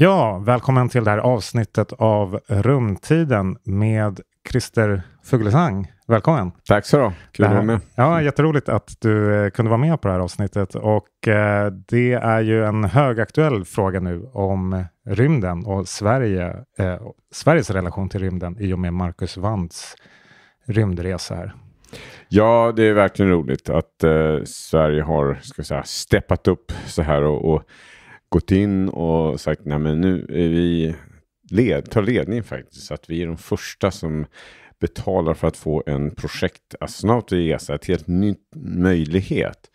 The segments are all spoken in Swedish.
Ja, välkommen till det här avsnittet av Rumtiden med Christer Fuglesang. Välkommen! Tack så du Kul att vara med. Ja, jätteroligt att du eh, kunde vara med på det här avsnittet. Och eh, det är ju en högaktuell fråga nu om rymden och Sverige, eh, Sveriges relation till rymden i och med Marcus Wands rymdresa här. Ja, det är verkligen roligt att eh, Sverige har ska säga, steppat upp så här och, och gått in och sagt nej men nu är vi led, tar ledning faktiskt. Att vi är de första som betalar för att få en projektastronaut i ESA. Ett helt ny möjlighet.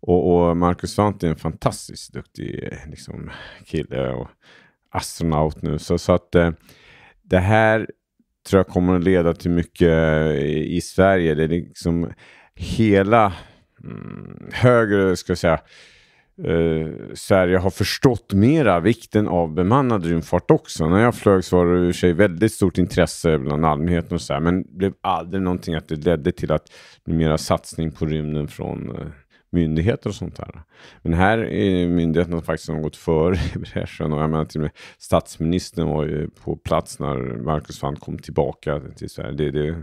Och, och Marcus Svant är en fantastiskt duktig liksom, kille och astronaut nu. Så, så att eh, det här tror jag kommer att leda till mycket i, eh, i Sverige. Det är liksom hela mm, högre, ska jag säga, Eh, Sverige har förstått mera vikten av bemannad rymdfart också. När jag flög så var det i och för sig väldigt stort intresse bland allmänheten och så här, men det blev aldrig någonting att det ledde till att mera satsning på rymden från eh, myndigheter och sånt där. Men här är myndigheterna faktiskt som gått före i bräschen och jag menar till och med statsministern var ju på plats när Marcus Wandt kom tillbaka till Sverige. Det, det,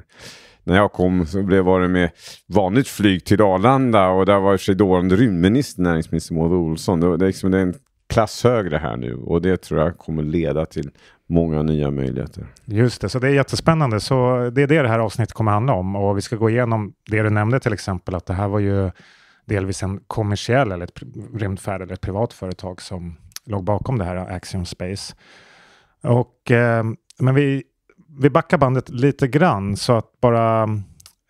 när jag kom så blev var det med vanligt flyg till Arlanda och där var i och för sig dåvarande rymdminister näringsminister Maud Olsson. Det, det, liksom, det är en klass högre här nu och det tror jag kommer leda till många nya möjligheter. Just det, så det är jättespännande. Så det är det det här avsnittet kommer handla om och vi ska gå igenom det du nämnde till exempel att det här var ju delvis en kommersiell eller ett rymdfärd eller ett privat företag som låg bakom det här Axiom Space. Och, eh, men vi vi backar bandet lite grann så att bara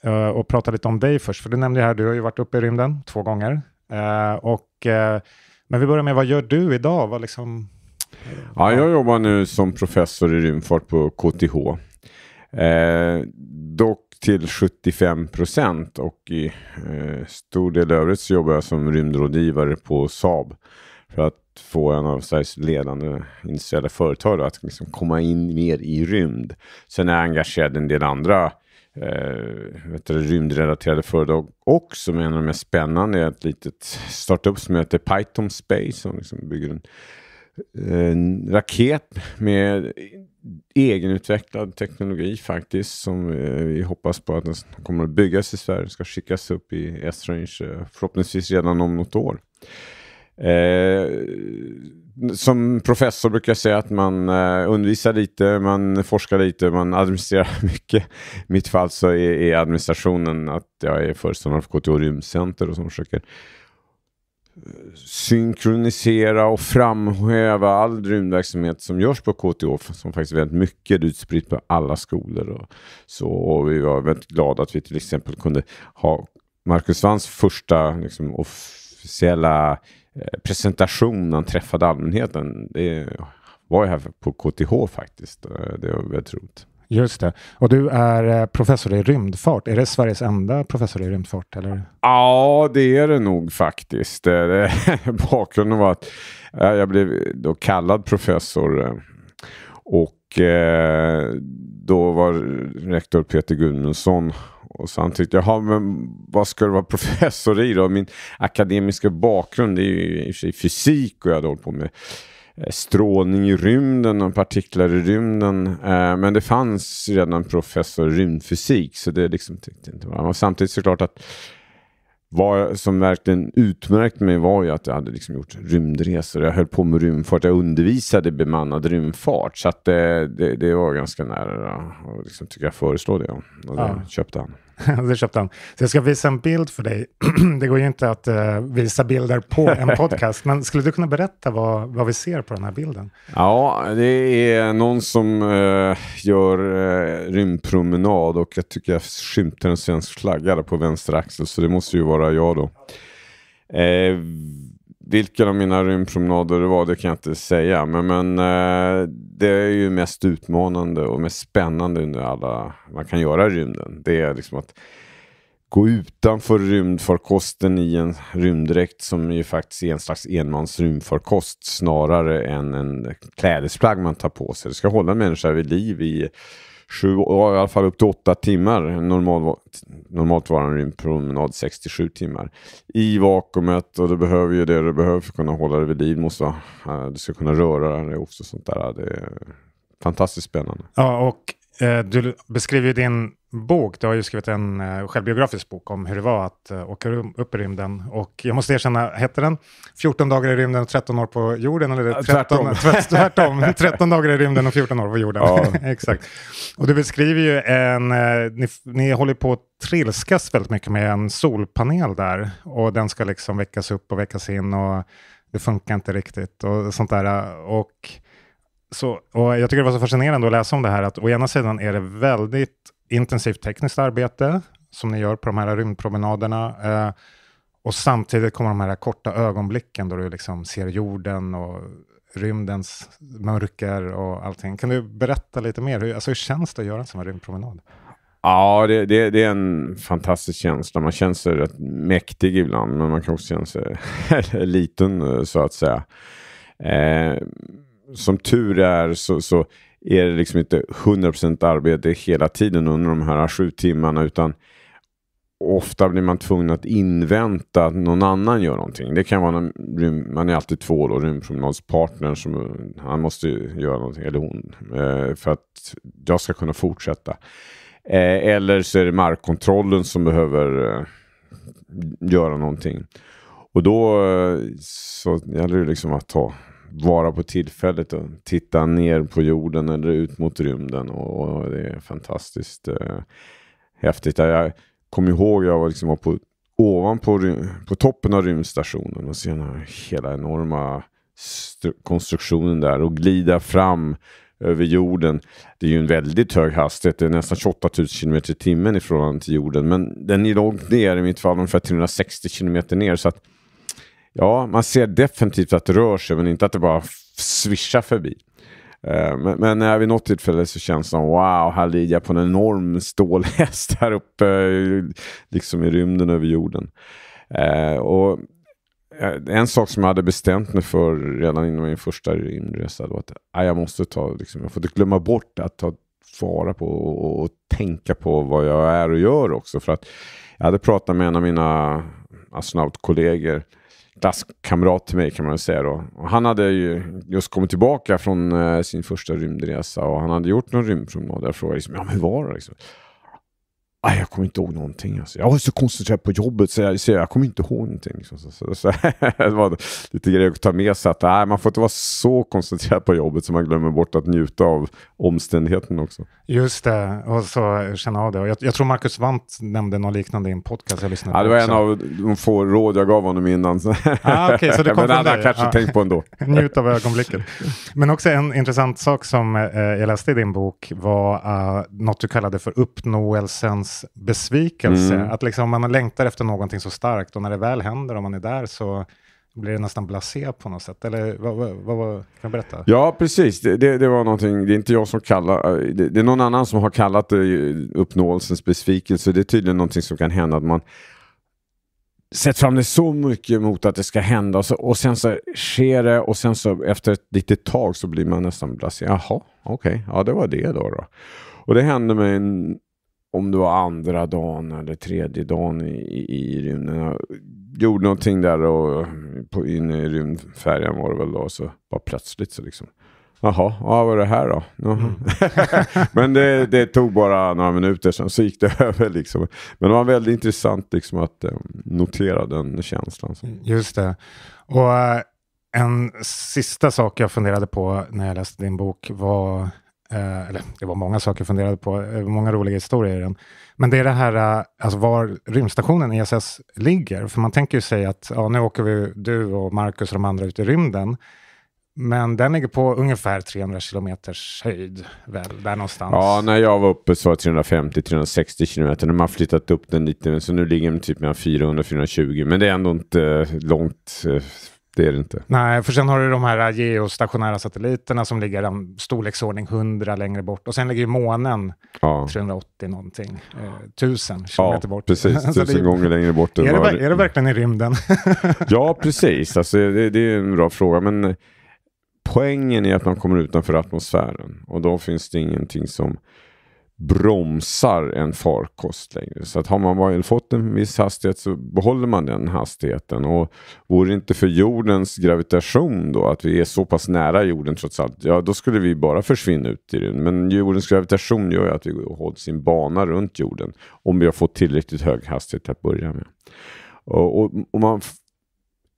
uh, och prata lite om dig först. För du nämnde ju här, du har ju varit uppe i rymden två gånger. Uh, och, uh, men vi börjar med, vad gör du idag? Vad liksom, ja, jag jobbar nu som professor i rymdfart på KTH. dock till 75 procent och i stor del övrigt så jobbar jag som rymdrådgivare på Saab. För att få en av Sveriges ledande industriella företag då, att liksom komma in mer i rymd. Sen är jag engagerad i en del andra eh, vet du, rymdrelaterade företag också. Men en av de mest spännande är ett litet startup som heter Python Space som liksom bygger en, eh, en raket med egenutvecklad teknologi faktiskt som eh, vi hoppas på att den kommer att byggas i Sverige. Den ska skickas upp i Esrange eh, förhoppningsvis redan om något år. Eh, som professor brukar jag säga att man eh, undervisar lite, man forskar lite, man administrerar mycket. I mitt fall så är, är administrationen att jag är föreståndare för KTH Rymdcenter och som försöker eh, synkronisera och framhäva all rymdverksamhet som görs på KTH, som faktiskt är väldigt mycket utspritt på alla skolor. Och, så, och vi var väldigt glada att vi till exempel kunde ha Marcus Wanns första liksom, off speciella eh, presentation han träffade allmänheten. Det var ju här på KTH faktiskt. Eh, det var väldigt roligt. Just det. Och du är eh, professor i rymdfart. Är det Sveriges enda professor i rymdfart? Eller? Ja, det är det nog faktiskt. Bakgrunden var att jag blev då kallad professor. Och Eh, då var rektor Peter Gudmundsson och så han tyckte, jaha men vad ska du vara professor i då? Min akademiska bakgrund är ju i och för sig fysik och jag hade hållit på med eh, strålning i rymden och partiklar i rymden. Eh, men det fanns redan professor i rymdfysik så det liksom tyckte inte var. samtidigt såklart att vad som verkligen utmärkte mig var ju att jag hade liksom gjort rymdresor. Jag höll på med rymdfart. Jag undervisade bemannad rymdfart. Så det, det, det, var ganska nära. att liksom tycker jag det. Och det ja. köpte han. det köpte han. Så jag ska visa en bild för dig. det går ju inte att uh, visa bilder på en podcast, men skulle du kunna berätta vad, vad vi ser på den här bilden? Ja, det är någon som uh, gör uh, rymdpromenad och jag tycker jag skymtar en svensk flagga på vänster axel, så det måste ju vara jag då. Uh, vilken av mina rymdpromenader det var, det kan jag inte säga. Men, men eh, det är ju mest utmanande och mest spännande under alla man kan göra i rymden. Det är liksom att gå utanför rymdfarkosten i en rymddräkt som ju faktiskt är en slags enmans rymdfarkost snarare än en klädesplagg man tar på sig. Det ska hålla människor vid liv i sju, i alla fall upp till åtta timmar. Normal, normalt varar en promenad 67 timmar. I vakuumet och du behöver ju det du behöver för att kunna hålla dig vid liv. Måste, eh, du ska kunna röra dig också. Sånt där. Det är fantastiskt spännande. Ja, och eh, du beskriver din bok. Du har ju skrivit en eh, självbiografisk bok om hur det var att eh, åka upp i rymden. Och jag måste erkänna, hette den 14 dagar i rymden och 13 år på jorden? Eller 13, tvärtom. tvärtom. 13 dagar i rymden och 14 år på jorden. Ja. Exakt. Och du beskriver ju en... Eh, ni, ni håller på att trilskas väldigt mycket med en solpanel där. Och den ska liksom väckas upp och väckas in och det funkar inte riktigt och sånt där. Och, så, och jag tycker det var så fascinerande att läsa om det här att å ena sidan är det väldigt intensivt tekniskt arbete som ni gör på de här rymdpromenaderna. Eh, och samtidigt kommer de här korta ögonblicken då du liksom ser jorden och rymdens mörker och allting. Kan du berätta lite mer? Hur, alltså, hur känns det att göra en sån här rymdpromenad? Ja, det, det, det, är en fantastisk känsla. Man känner sig rätt mäktig ibland, men man kan också känna sig liten så att säga. Eh, som tur är så, så är det liksom inte 100% arbete hela tiden under de här sju timmarna utan ofta blir man tvungen att invänta att någon annan gör någonting. Det kan vara en man är alltid två då, rymdpromenadspartner som han måste göra någonting, eller hon, eh, för att jag ska kunna fortsätta. Eh, eller så är det markkontrollen som behöver eh, göra någonting. Och då så gäller det liksom att ta vara på tillfället och titta ner på jorden eller ut mot rymden. Och, och det är fantastiskt eh, häftigt. Jag kommer ihåg jag var, liksom, var på, ovanpå på toppen av rymdstationen och ser den här hela enorma konstruktionen där och glida fram över jorden. Det är ju en väldigt hög hastighet, det är nästan 28 000 km i timmen i förhållande till jorden. Men den är långt ner, i mitt fall ungefär 360 km ner. Så att Ja, man ser definitivt att det rör sig men inte att det bara svischar förbi. Eh, men, när vid något tillfälle så känns det som wow, här ligger jag på en enorm stålhäst här uppe liksom i rymden över jorden. Eh, och eh, en sak som jag hade bestämt mig för redan innan min första rymdresa var att jag måste ta, liksom, jag får inte glömma bort att ta vara på och, och, tänka på vad jag är och gör också. För att jag hade pratat med en av mina astronautkollegor klasskamrat till mig kan man säga. Då. Och han hade ju just kommit tillbaka från eh, sin första rymdresa och han hade gjort någon rymdpromenad. Jag frågade liksom, ja, hur var det? Liksom. Aj, jag kommer inte ihåg någonting. Alltså. Jag var så koncentrerad på jobbet så jag, så jag kommer inte ihåg någonting. Liksom. Så, så, så, det var lite grejer att ta med sig. Att, nej, man får inte vara så koncentrerad på jobbet så man glömmer bort att njuta av omständigheten också. Just det, och så känna av det. jag, jag tror Marcus Wandt nämnde något liknande i en podcast jag lyssnade på. Ja, det var också. en av de få råd jag gav honom innan. Ah, okay, så det kom Men han kanske ja. tänkt på ändå. Njut av ögonblicket. Men också en intressant sak som eh, jag läste i din bok var eh, något du kallade för uppnåelsen ens besvikelse. Mm. Att liksom man längtar efter någonting så starkt och när det väl händer och man är där så blir det nästan blasé på något sätt? Eller vad, vad, vad kan du berätta? Ja, precis. Det, det, det, var någonting, det är inte jag som kallar eh, det, det är någon annan som har kallat det eh, uppnåelsens besvikelse. Det är tydligen någonting som kan hända att man sätter fram det så mycket mot att det ska hända och, så, och sen så sker det och sen så efter ett litet tag så blir man nästan blasé. Jaha, okej, okay. ja det var det då. då. Och det hände med en, om det var andra dagen eller tredje dagen i, i, i rymden. Jag gjorde någonting där och på, inne i rymdfärjan var det väl då. Så bara plötsligt så liksom. Jaha, ja, vad är det här då? Mm. Men det, det, tog bara några minuter, sen så gick det över. Liksom. Men det var väldigt intressant liksom, att eh, notera den känslan. Mm, just det. Och eh, en sista sak jag funderade på när jag läste din bok var Eh, eller det var många saker jag funderade på, eh, många roliga historier i den. Men det är det här eh, alltså var rymdstationen ESS ligger. För man tänker ju sig att ja, nu åker vi, du och Marcus och de andra ut i rymden. Men den ligger på ungefär 300 kilometers höjd, väl, där någonstans. Ja, när jag var uppe så var det 350-360 kilometer. Nu har man flyttat upp den lite, så nu ligger den typ mellan 400-420. Men det är ändå inte eh, långt det är det inte. Nej, för sen har du de här geostationära satelliterna som ligger en storleksordning 100 längre bort. Och sen ligger ju månen ja. 380 någonting, eh, 1000 kilometer ja, bort. precis. 1000 gånger längre bort. Än är, det, är det verkligen i rymden? ja, precis. Alltså, det, det, är en bra fråga. Men eh, poängen är att man kommer utanför atmosfären. Och då finns det ingenting som bromsar en farkost längre. Så att har man fått en viss hastighet så behåller man den hastigheten. Och vore det inte för jordens gravitation då, att vi är så pass nära jorden trots allt, ja då skulle vi bara försvinna ut i rymden. Men jordens gravitation gör ju att vi håller sin bana runt jorden om vi har fått tillräckligt hög hastighet att börja med. Och, och, och man,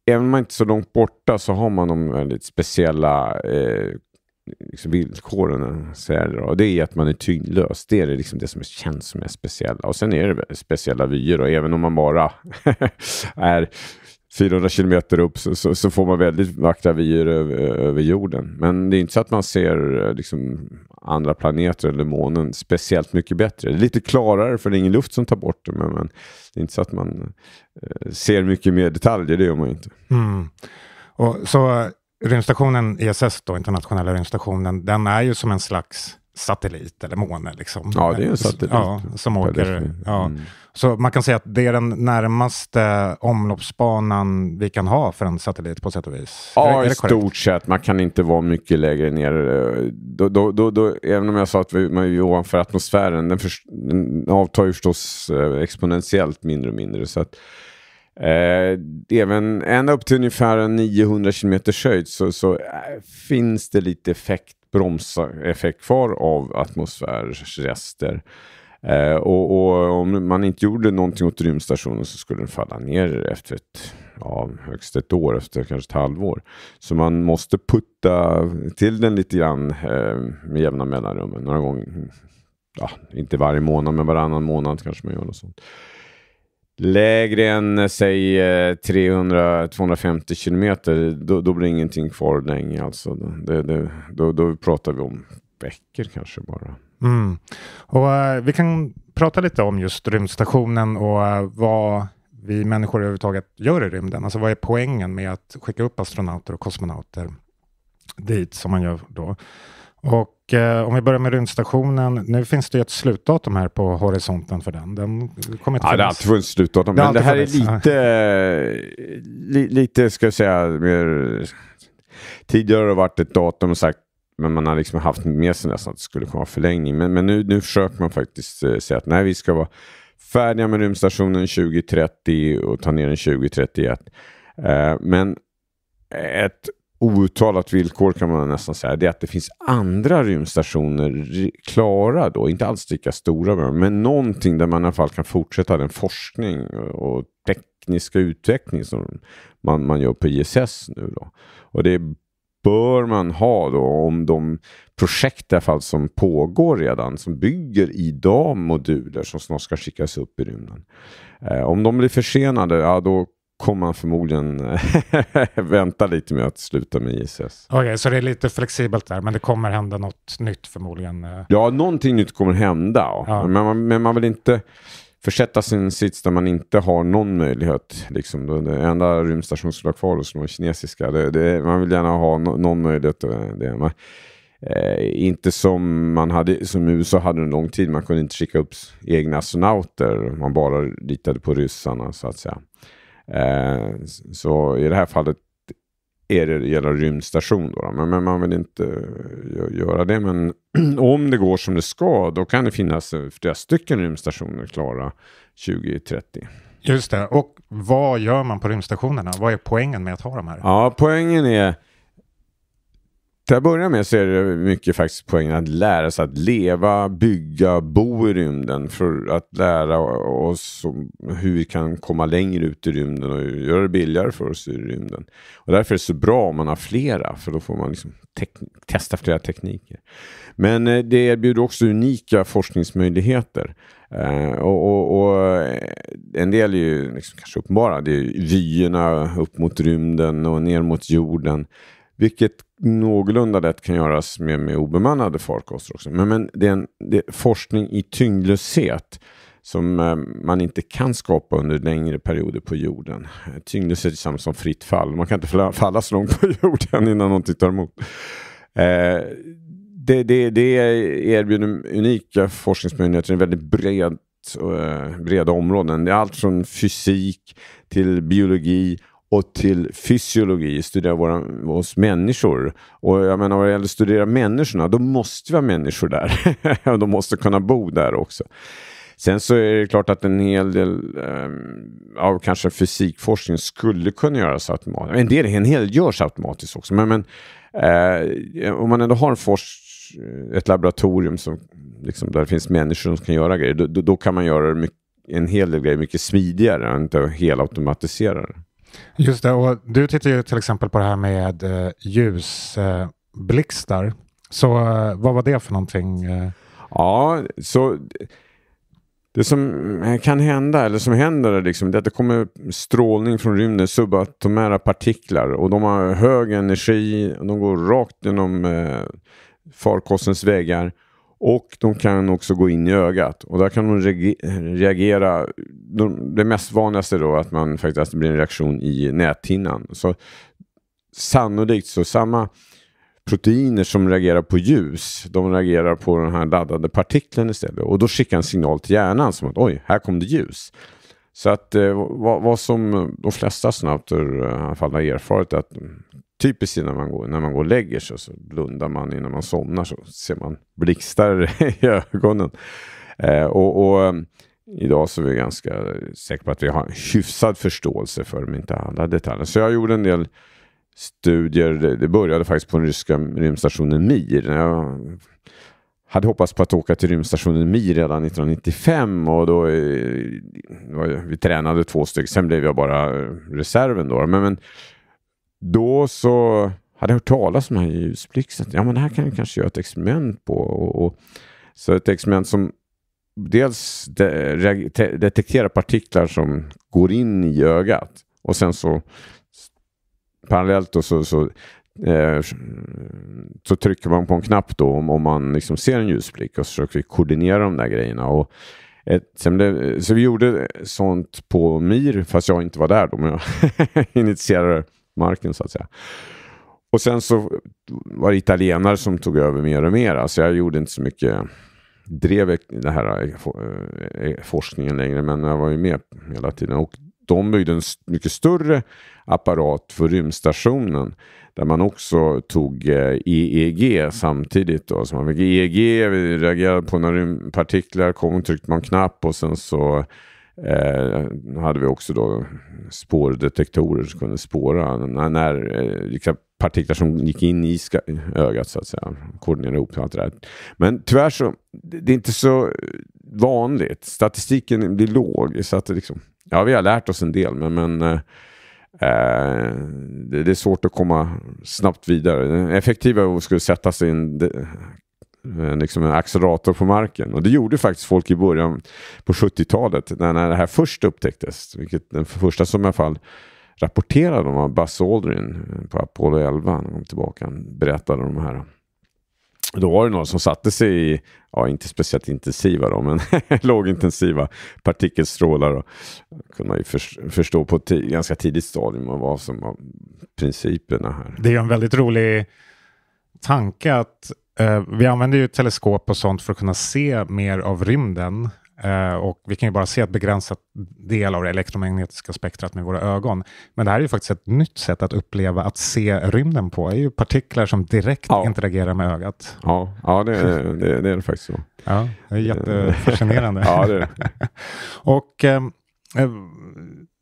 även om man inte är så långt borta så har man de väldigt speciella eh, liksom villkoren säger och det är att man är tyngdlös. Det är det, liksom det som känns som är speciella. Och sen är det speciella vyer och även om man bara är 400 kilometer upp så, så, så, får man väldigt vackra vyer över, över, jorden. Men det är inte så att man ser eh, liksom, andra planeter eller månen speciellt mycket bättre. Det är lite klarare för det är ingen luft som tar bort det. Men, men det är inte så att man eh, ser mycket mer detaljer, det gör man ju inte. Mm. Och, så Rymdstationen ISS, e då, internationella rymdstationen, den är ju som en slags satellit eller måne. Liksom. Ja, det är ju en satellit. Ja, som åker, ja. Mm. Så man kan säga att det är den närmaste omloppsbanan vi kan ha för en satellit på sätt och vis. Ja, är, är i stort sett. Man kan inte vara mycket lägre ner. Eh, då, då, då, då även om jag sa att vi, man är ovanför atmosfären, den, för, den avtar ju förstås eh, exponentiellt mindre och mindre. Så att, Eh, även ända upp till ungefär 900 km höjd så, så äh, finns det lite effekt, bromseffekt kvar av atmosfärrester. Eh, och, och, om man inte gjorde någonting åt rymdstationen så skulle den falla ner efter ett, ja, högst ett år, efter kanske ett halvår. Så man måste putta till den lite grann eh, med jämna mellanrum. Några gånger, ja, inte varje månad men varannan månad kanske man gör något sånt lägre än eh, säg 300-250 eh, kilometer, då, då blir ingenting kvar länge. Alltså, det, det, då, då pratar vi om veckor kanske bara. Mm. Och, uh, vi kan prata lite om just rymdstationen och uh, vad vi människor överhuvudtaget gör i rymden. Alltså vad är poängen med att skicka upp astronauter och kosmonauter dit som man gör då? Och eh, om vi börjar med rymdstationen. Nu finns det ju ett slutdatum här på horisonten för den. Den kommer inte ja, det har alltid funnits slutdatum. men det här funnits. är lite, li, lite ska jag säga, mer... Tidigare har det varit ett datum och sagt men man har liksom haft med sig nästan att det skulle komma förlängning. Men, men nu, nu försöker man faktiskt eh, säga att nej, vi ska vara färdiga med rymdstationen 2030 och ta ner den 2031. Eh, men ett outtalat villkor kan man nästan säga, det är att det finns andra rymdstationer klara då, inte alls lika stora, men någonting där man i alla fall kan fortsätta den forskning och tekniska utveckling som man, man gör på ISS nu då. Och det bör man ha då om de projekt i alla fall som pågår redan, som bygger idag moduler som snart ska skickas upp i rymden. Eh, om de blir försenade, ja då kommer han förmodligen eh, vänta lite med att sluta med ISS. Okej, okay, så det är lite flexibelt där, men det kommer hända något nytt förmodligen? Eh. Ja, någonting nytt kommer hända. Ja. Men, man, men man vill inte försätta sin sits där man inte har någon möjlighet. Liksom, den enda rymdstation som är kvar hos de kinesiska. Det, det, man vill gärna ha no, någon möjlighet. Eh, det, man, eh, inte som man hade, som USA hade en lång tid. Man kunde inte skicka upp egna astronauter. Man bara litade på ryssarna så att säga. Eh, så i det här fallet är det gäller rymdstation. Då, Men, men, man vill inte eh, göra det. Men om det går som det ska, då kan det finnas eh, flera stycken rymdstationer klara 2030. Just det. Och vad gör man på rymdstationerna? Vad är poängen med att ha de här? Ja, poängen är till att börja med så är det mycket faktiskt poängen att lära sig att leva, bygga, bo i rymden. För att lära oss hur vi kan komma längre ut i rymden och göra det billigare för oss i rymden. Och därför är det så bra om man har flera, för då får man liksom testa flera tekniker. Men eh, det erbjuder också unika forskningsmöjligheter. Uh, och, och, och, eh, en del är ju liksom kanske uppenbara. Det är vyerna upp mot rymden och ner mot jorden. Vilket någorlunda lätt kan göras med, med obemannade farkoster också. Men, men det är en det är forskning i tyngdlöshet som eh, man inte kan skapa under längre perioder på jorden. Tyngdlöshet är samma som fritt fall. Man kan inte falla så långt på jorden innan någonting tar emot. Eh, det, det, det erbjuder unika forskningsmöjligheter, i väldigt bred, eh, breda områden. Det är allt från fysik till biologi och till fysiologi, studera våra, oss människor. Och jag menar, vad det gäller att studera människorna, då måste vi ha människor där. de måste kunna bo där också. Sen så är det klart att en hel del eh, av kanske fysikforskning skulle kunna göras automatiskt. En del, en hel görs automatiskt också. Men, men eh, om man ändå har en forsk, ett laboratorium som, liksom, där det finns människor som kan göra grejer, då, då, då kan man göra mycket, en hel del grejer mycket smidigare än att helautomatisera det. Just det, och du tittar ju till exempel på det här med eh, ljusblixtar. så eh, vad var det för någonting? Eh? Ja, så det som kan hända, eller som händer, är liksom, det att det kommer strålning från rymden, subatomära partiklar och de har hög energi, och de går rakt genom farkostens väggar och de kan också gå in i ögat och där kan de reagera. De, det mest vanligaste då att man faktiskt blir en reaktion i näthinnan. Så sannolikt så samma proteiner som reagerar på ljus, de reagerar på den här laddade partikeln istället. Och då skickar en signal till hjärnan som att oj, här kom det ljus. Så att eh, vad, vad som eh, de flesta snabbt eh, i alla fall har erfarit är att mm, typiskt när man går, när man går och lägger sig så blundar man innan man somnar så ser man blixtar i ögonen. Eh, och, och Idag så är vi ganska säkra på att vi har en hyfsad förståelse för, men inte alla detaljer. Så jag gjorde en del studier. Det började faktiskt på den ryska rymdstationen Mir. Jag hade hoppats på att åka till rymdstationen Mi redan 1995 och då eh, vi tränade två stycken, sen blev jag bara eh, reserven då. Men, men då så hade jag hört talas om den här ljusblixten. Ja, men det här kan jag kanske göra ett experiment på. Och, och, så ett experiment som dels de, detekterar partiklar som går in i ögat och sen så parallellt då så, så Eh, så trycker man på en knapp då om, om man liksom ser en ljusblick och så försöker vi koordinera de där grejerna. Och ett, blev, så vi gjorde sånt på MIR, fast jag inte var där då, men jag initierade marken så att säga. Och sen så var det italienare som tog över mer och mer, så alltså jag gjorde inte så mycket drev den här eh, eh, forskningen längre, men jag var ju med hela tiden. Och de byggde en mycket större apparat för rymdstationen där man också tog EEG eh, samtidigt. Då. Så man fick EEG, vi reagerade på några partiklar kom och tryckte man knapp och sen så eh, hade vi också då spårdetektorer som kunde spåra när, när eh, liksom partiklar som gick in i ögat så att säga. Koordinera ihop allt det där. Men tyvärr så det är inte så vanligt. Statistiken blir låg. Så att liksom, ja, vi har lärt oss en del men, men eh, Eh, det, är svårt att komma snabbt vidare. Det effektiva skulle sätta sin eh, liksom en accelerator på marken. Och det gjorde faktiskt folk i början på 70-talet när det här först upptäcktes. Vilket den första som i alla fall rapporterade om var Buzz Aldrin eh, på Apollo 11. Han kom tillbaka och berättade om det här. Då var det någon som satte sig i ja, inte speciellt intensiva då, men lågintensiva partikelstrålar. Då. kunde man ju förstå på ett ganska tidigt stadium vad som var principerna här. Det är en väldigt rolig tanke att eh, vi använder ju teleskop och sånt för att kunna se mer av rymden Eh, och vi kan ju bara se ett begränsat del av det elektromagnetiska spektrat med våra ögon. Men det här är ju faktiskt ett nytt sätt att uppleva att se rymden på. Det är ju partiklar som direkt ja. interagerar med ögat. Ja, ja det, det, det är det faktiskt. Så. Ja, det är jättefascinerande. ja, det är det. och, ehm, eh,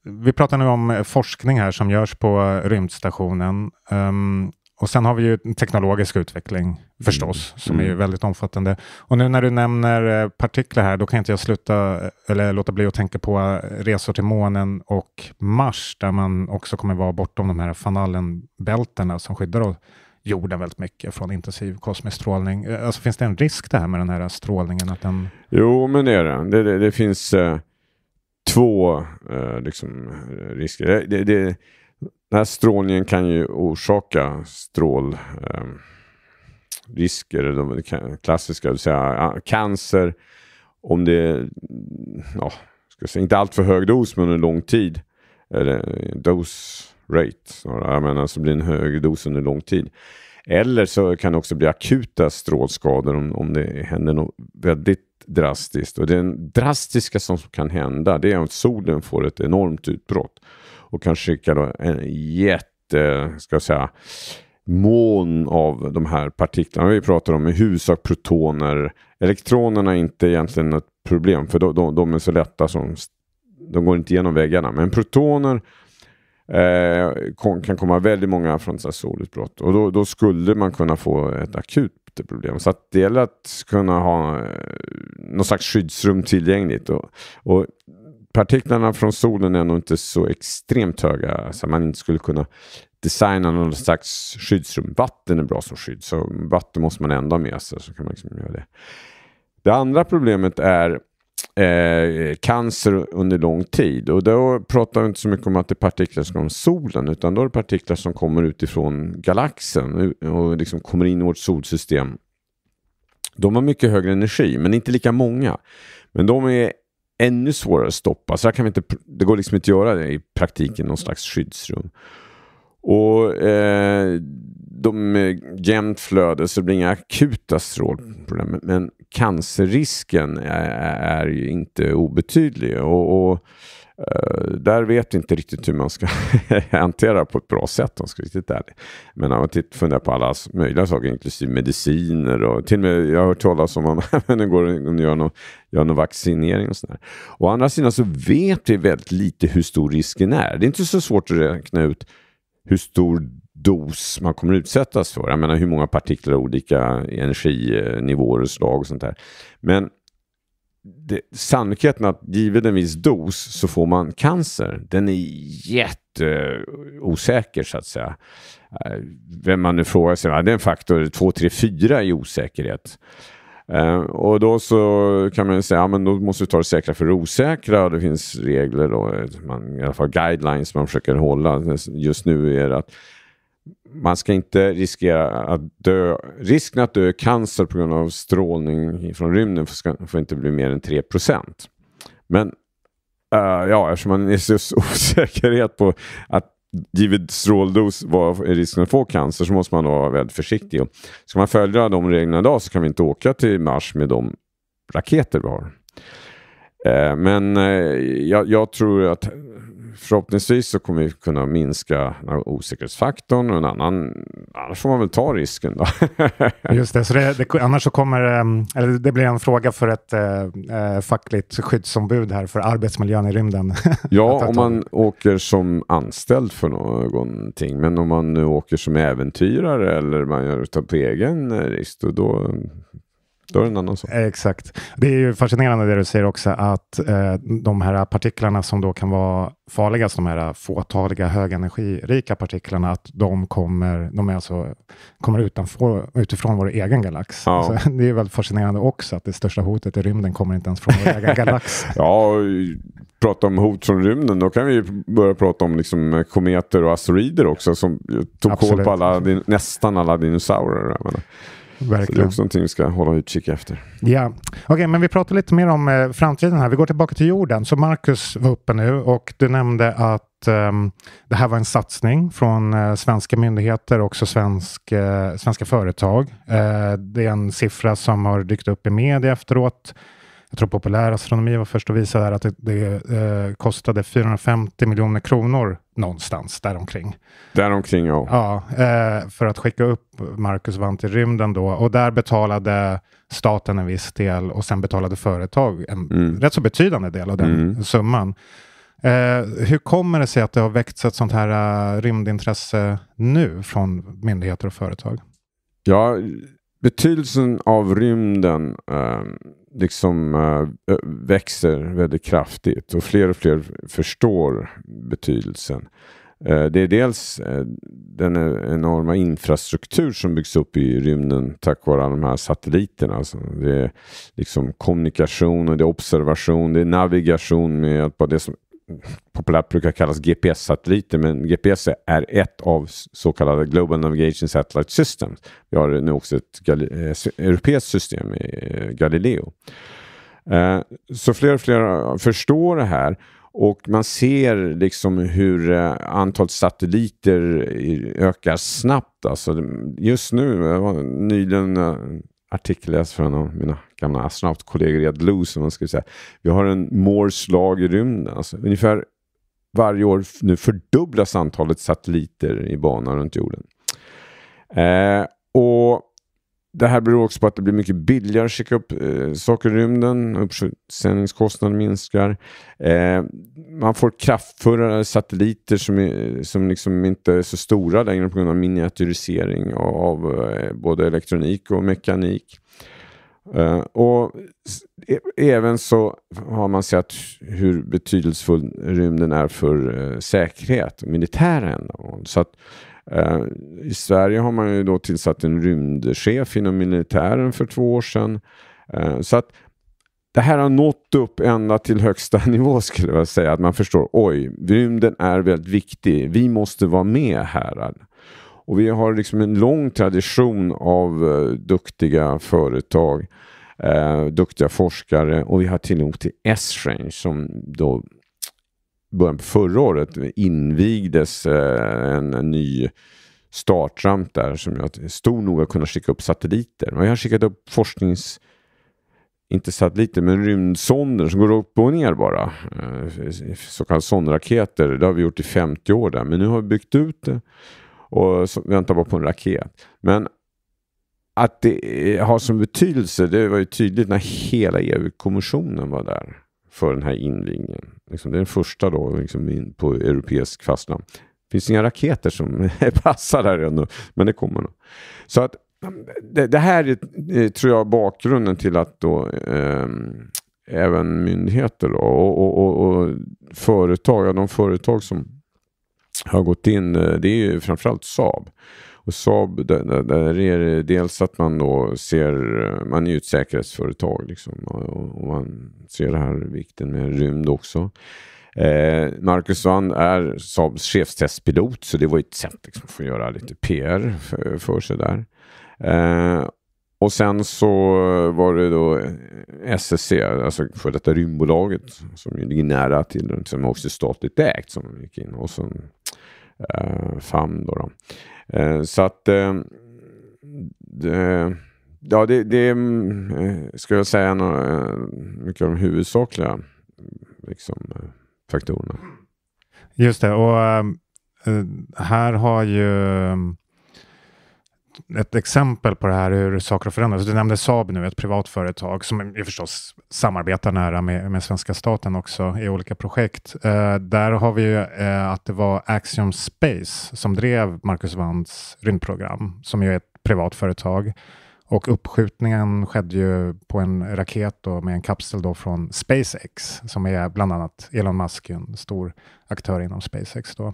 vi pratar nu om forskning här som görs på rymdstationen. Um, och sen har vi ju teknologisk utveckling mm. förstås, mm. som är ju mm. väldigt omfattande. Och nu när du nämner eh, partiklar här, då kan inte jag sluta eh, eller låta bli att tänka på eh, resor till månen och Mars, där man också kommer vara bortom de här fanallenbältena som skyddar jorden väldigt mycket från intensiv kosmisk strålning. Alltså, finns det en risk det här med den här strålningen? Att den... Jo, men det är det. Det, det, det finns eh, två eh, liksom, risker. Det, det, den här strålningen kan ju orsaka strålrisker, ehm, eh, de klassiska, säga, cancer, om det är ja, ska säga, inte allt för hög dos men under lång tid. Eller dos rate snarare, jag menar så blir en hög dos under lång tid. Eller så kan det också bli akuta strålskador om, om det händer något väldigt drastiskt. Och det drastiska som kan hända det är att solen får ett enormt utbrott och kanske skicka då en jätte, ska jag säga, moln av de här partiklarna. Vi pratar om i huvudsak protoner. Elektronerna är inte egentligen något problem för de, de, de är så lätta som de går inte genom väggarna. Men protoner eh, kan komma väldigt många från ett solutbrott och då, då, skulle man kunna få ett akut problem. Så att det gäller att kunna ha eh, något slags skyddsrum tillgängligt. Och, och partiklarna från solen är nog inte så extremt höga så man inte skulle kunna designa någon slags skyddsrum. Vatten är bra som skydd, så vatten måste man ändå ha med sig. Så kan man liksom göra det. det andra problemet är eh, cancer under lång tid. Och då pratar vi inte så mycket om att det är partiklar som kommer från solen utan då är det partiklar som kommer utifrån galaxen och liksom kommer in i vårt solsystem. De har mycket högre energi, men inte lika många. Men de är ännu svårare att stoppa. Så kan vi inte, det går liksom inte att göra det i praktiken, någon slags skyddsrum. Och eh, de är eh, jämnt flöde så det blir inga akuta strålproblem. Men cancerrisken är, är ju inte obetydlig. Och, och Eh, där vet vi inte riktigt hur man ska hantera på ett bra sätt om jag ska riktigt ärlig. Men om man funderar på alla möjliga saker, inklusive mediciner och till och med, jag har hört talas om att man går och gör någon, gör någon vaccinering och sådär. Å andra sidan så vet vi väldigt lite hur stor risken är. Det är inte så svårt att räkna ut hur stor dos man kommer utsättas för. Jag menar hur många partiklar, olika energinivåer och slag och sånt där. Men det, sannolikheten att givet en viss dos så får man cancer, den är jätteosäker så att säga. Eh, vem man nu frågar sig, det är en faktor 2, 3, 4 i osäkerhet. Eh, och då så kan man säga, ja men då måste vi ta det säkra för det osäkra. Det finns regler och eh, man, i alla fall guidelines man försöker hålla. Just nu är det att man ska inte riskera att dö. Risken att dö i cancer på grund av strålning från rymden får, får inte bli mer än 3 Men uh, ja, eftersom man är så osäkerhet på att givet stråldos vad är risken att få cancer så måste man vara väldigt försiktig. Och ska man följa de reglerna idag så kan vi inte åka till Mars med de raketer vi har. Eh, men eh, jag, jag, tror att förhoppningsvis så kommer vi kunna minska osäkerhetsfaktorn och en annan, annars får man väl ta risken då. Just det, så det, det, annars så kommer, eh, eller det blir en fråga för ett eh, eh fackligt skyddsombud här för arbetsmiljön i rymden. ja, om man åker som anställd för någonting, men om man nu åker som äventyrare eller man gör det på egen risk, då, då då är det en annan sak. Exakt. Det är ju fascinerande det du säger också att eh, de här partiklarna som då kan vara farligast, de här fåtaliga högenergirika partiklarna, att de kommer, de är alltså, kommer utanför, utifrån vår egen galax. Ja. Alltså, det är väldigt fascinerande också att det största hotet i rymden kommer inte ens från vår egen galax. Ja, prata om hot från rymden, då kan vi börja prata om liksom eh, kometer och asteroider också som tog Absolut. koll på alla, nästan alla dinosaurer. Verkligen. Så det är också någonting vi ska hålla utkik efter. Ja, okej, okay, men vi pratar lite mer om eh, framtiden här. Vi går tillbaka till jorden. Så Marcus var uppe nu och du nämnde att ehm, det här var en satsning från eh, svenska myndigheter och också svensk, eh, svenska företag. Eh, det är en siffra som har dykt upp i media efteråt jag tror populär astronomi var först att visa här att det, det eh, kostade 450 miljoner kronor någonstans däromkring. Däromkring ja. ja eh, för att skicka upp Marcus Wann till rymden då. Och där betalade staten en viss del och sen betalade företag en mm. rätt så betydande del av den mm. summan. Eh, hur kommer det sig att det har väckts ett sånt här uh, rymdintresse nu från myndigheter och företag? Ja, betydelsen av rymden eh, liksom eh, växer väldigt kraftigt och fler och fler förstår betydelsen. Eh, det är dels eh, den e-, enorma infrastruktur som byggs upp i rymden tack vare alla de här satelliterna. Alltså, det är liksom kommunikation och det är observation, det är navigation med hjälp av det som populärt brukar kallas GPS-satelliter, men GPS är ett av så kallade Global Navigation Satellite Systems. Vi har nu också ett eh, europeiskt system, eh, Galileo. Eh, så fler och fler förstår det här och man ser liksom hur antalet satelliter ökar snabbt. Alltså just nu, jag var nyligen artikel läst för en av mina gamla astronautkollegor i att man skulle säga. Vi har en Moores lag i rymden. Alltså, ungefär varje år nu fördubblas antalet satelliter i banan runt jorden. Eh, och det här beror också på att det blir mycket billigare att skicka upp eh, saker i rymden. Uppsändningskostnaden minskar. Eh, man får kraftfullare satelliter som, är, som liksom inte är så stora längre på grund av miniatyrisering av, av eh, både elektronik och mekanik. Eh, och e, även så har man sett hur betydelsefull rymden är för uh, säkerhet, militära ändamål. Så att, uh, I Sverige har man ju då tillsatt en rymdchef inom militären för två år sedan. så att det här har nått upp ända till högsta nivå skulle jag säga. Att man förstår, oj, rymden är väldigt viktig. Vi måste vara med här. Och vi har liksom en lång tradition av eh, duktiga företag, eh, duktiga forskare och vi har tillgång till Esrange som då början på förra året invigdes eh, en, en, ny startramp där som är stor nog att kunna skicka upp satelliter. Men jag har skickat upp forsknings inte satelliter, men rymdsonder som går upp och ner bara. Eh, så kallade sondraketer. Det har vi gjort i 50 år där. Men nu har vi byggt ut det och väntar bara på en raket. Men att det har som betydelse, det var ju tydligt när hela EU-kommissionen var där för den här invigningen. Liksom, det är den första då liksom på europeisk fastland. Det finns inga raketer som passar där ännu, men det kommer nog. Så att det, det, här är, eh, tror jag, bakgrunden till att då eh, även myndigheter då, och, och, och, och företag, ja, de företag som har gått in, eh, det är ju framförallt Saab. Och Saab, där, där är det dels att man då ser, eh, man är ju ett säkerhetsföretag liksom. Och, man ser det här vikten med rymd också. Eh, Marcus Wann är Saabs chefstestpilot så det var ju ett sätt liksom, att få göra lite PR för, för sig där. Eh, och sen så var det då SSC, alltså för detta rymdbolaget som ju ligger nära till, som också är statligt ägt, som gick in. Och sen eh, famn. Då, då. Eh, så att eh, det, ja, det, det mm, eh, ska jag säga några, eh, mycket av de huvudsakliga mm, liksom, faktorerna. Just det, och här har ju mm, ett exempel på det här hur saker har förändrats. Du nämnde Saab nu, ett privat företag som ju förstås samarbetar nära med, med svenska staten också i olika projekt. Eh, där har vi ju eh, att det var Axiom Space som drev Marcus Wands rymdprogram, som ju är ett privat företag. Och uppskjutningen skedde ju på en raket då, med en kapsel då från SpaceX, som är bland annat Elon Musk, en stor aktör inom SpaceX. Då.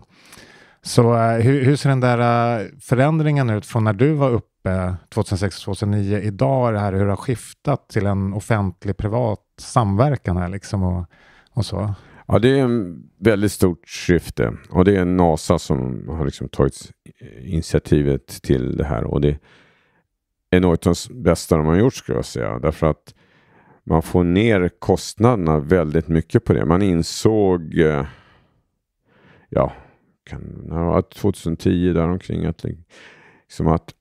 Så eh, hur, hur, ser den där eh, förändringen ut från när du var uppe 2006-2009? Idag är det här hur det har skiftat till en offentlig-privat samverkan här liksom och, och så? Ja, det är en väldigt stort skifte och det är NASA som har liksom tagit initiativet till det här och det är något av det bästa de har gjort skulle jag säga. Därför att man får ner kostnaderna väldigt mycket på det. Man insåg eh, ja, kan, 2010 däromkring. Att, liksom, liksom att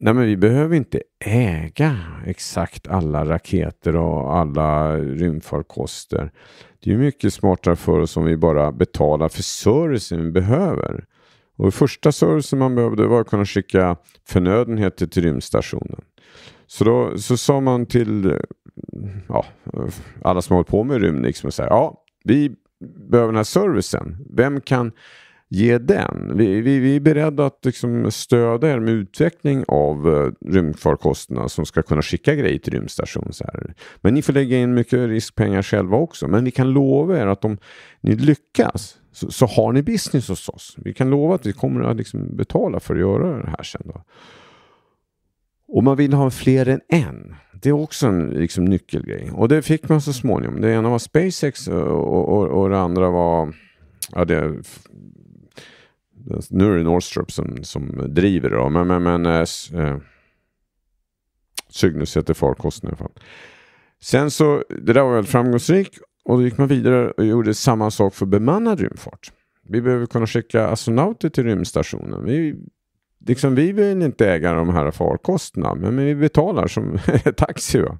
Nej, men vi behöver inte äga exakt alla raketer och alla rymdfarkoster. Det är mycket smartare för oss om vi bara betalar för servicen vi behöver. Och första servicen man behövde var att kunna skicka förnödenheter till rymdstationen. Så då så sa man till ja, alla som håller på med rymd, liksom, så här, ja, vi behöver den här servicen. Vem kan ge den. Vi, vi, vi är beredda att liksom stödja er med utveckling av uh, rymdfarkosterna som ska kunna skicka grejer till rymdstationen. Men ni får lägga in mycket riskpengar själva också. Men vi kan lova er att om ni lyckas så, så har ni business hos oss. Vi kan lova att vi kommer att liksom betala för att göra det här sen. Då. Och man vill ha fler än en. Det är också en liksom, nyckelgrej. Och det fick man så småningom. Det ena var SpaceX eh, och, och, och det andra var ja, det, nu är det Northrop som, som driver det. Då. Men, men, men eh, eh, Cygnus heter farkosten i alla fall. Sen så, det där var väldigt framgångsrikt och då gick man vidare och gjorde samma sak för bemannad rymdfart. Vi behöver kunna skicka astronauter till rymdstationen. Vi, liksom, vi vill inte äga de här farkosterna, men, men vi betalar som taxi. Va?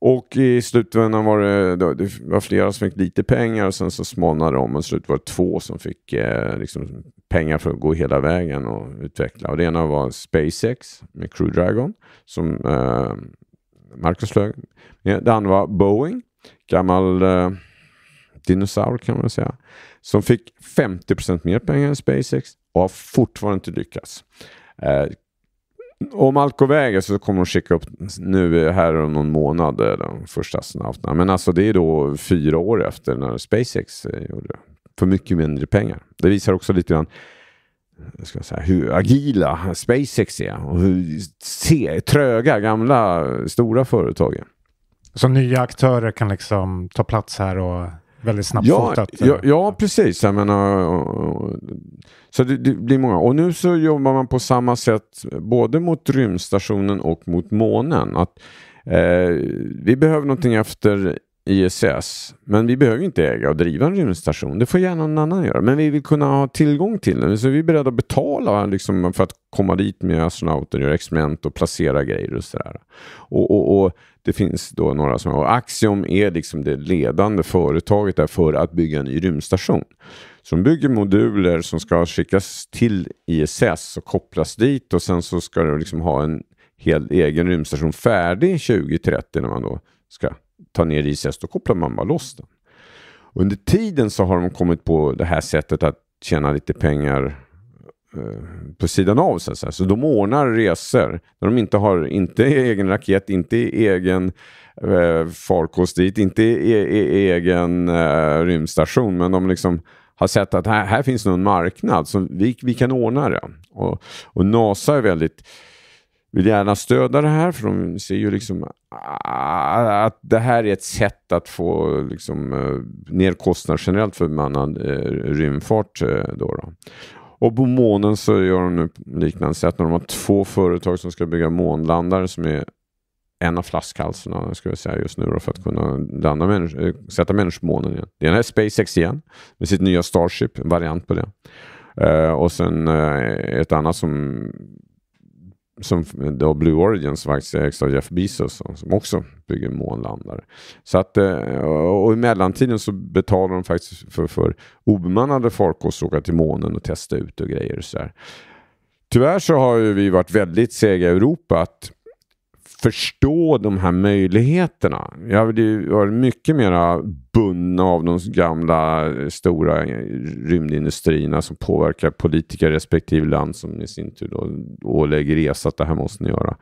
Och i slutändan var det, det var flera som fick lite pengar och sen så smalnade de och slut var det två som fick eh, liksom pengar för att gå hela vägen och utveckla. Och det ena var SpaceX med Crew Dragon som eh, Marcus flög. Det andra var Boeing, gammal eh, dinosaur kan man säga, som fick 50 mer pengar än SpaceX och har fortfarande inte lyckats. Eh, om allt går vägen så kommer de skicka upp nu här om någon månad de första astronauterna. Men alltså det är då fyra år efter när SpaceX eh, gjorde det. För mycket mindre pengar. Det visar också lite grann ska jag säga, hur agila SpaceX är och hur se, tröga gamla stora företag är. Så nya aktörer kan liksom ta plats här och väldigt snabbt Ja, ja, ja, precis. Jag menar, så det, det, blir många. Och nu så jobbar man på samma sätt både mot rymdstationen och mot månen. Att, eh, vi behöver någonting efter ISS. Men vi behöver inte äga och driva en rymdstation. Det får gärna någon annan göra. Men vi vill kunna ha tillgång till den. Så vi är beredda att betala liksom, för att komma dit med astronauter, göra experiment och placera grejer och sådär. Och, och, och, det finns då några som... Och Axiom är liksom det ledande företaget där för att bygga en ny rymdstation. Så de bygger moduler som ska skickas till ISS och kopplas dit och sen så ska de liksom ha en hel egen rymdstation färdig 2030 när man då ska ta ner ICS, då kopplar man bara loss den. Under tiden så har de kommit på det här sättet att tjäna lite pengar eh, på sidan av. Så, att säga. så de ordnar resor när de inte har inte egen raket, inte egen eh, farkost dit, inte e e egen eh, rymdstation. Men de liksom har sett att här, här finns någon marknad, så vi, vi kan ordna det. Och, och NASA är väldigt vill gärna stödja det här, för de ser ju liksom att det här är ett sätt att få liksom, eh, ner kostnader generellt för bemannad eh, rymdfart. Eh, då, då. Och på månen så gör de nu liknande sätt. När de har två företag som ska bygga månlandare som är en av flaskhalsarna skulle jag säga just nu då, för att kunna landa människor, sätta människor på månen igen. Det ena är SpaceX igen med sitt nya Starship, en variant på det. Uh, och sen uh, ett annat som som då Blue Origins faktiskt ägs av Jeff Bezos som också bygger månlandare. Så att, eh, och i mellantiden så betalar de faktiskt för, för obemannade farkoster att åka till månen och testa ut och grejer. Och så där. Tyvärr så har ju vi varit väldigt sega i Europa att förstå de här möjligheterna. Jag var mycket mer bunden av de gamla stora rymdindustrierna som påverkar politiker respektive land som i sin tur då ålägger ESA att det här måste ni göra.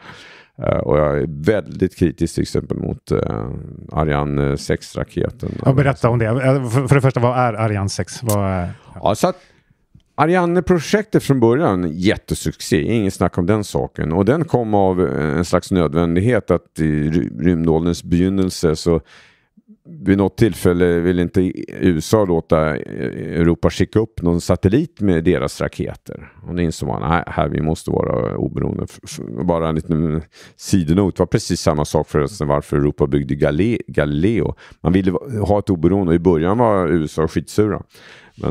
Eh, och jag är väldigt kritisk till exempel mot eh, Ariane 6-raketen. Berätta om det. Eh, för det första, vad är Ariane 6? Vad är... Ja, så att, Ariane-projektet från början, jättesuccé, inget snack om den saken. Och den kom av eh, en slags nödvändighet att i rymdålderns begynnelse så vid något tillfälle ville inte USA låta eh, Europa skicka upp någon satellit med deras raketer. Och det insåg man, nej, här vi måste vara oberoende. Bara en liten sidonot, det var precis samma sak förresten varför Europa byggde Galileo. Man ville ha ett oberoende och i början var USA skitsura.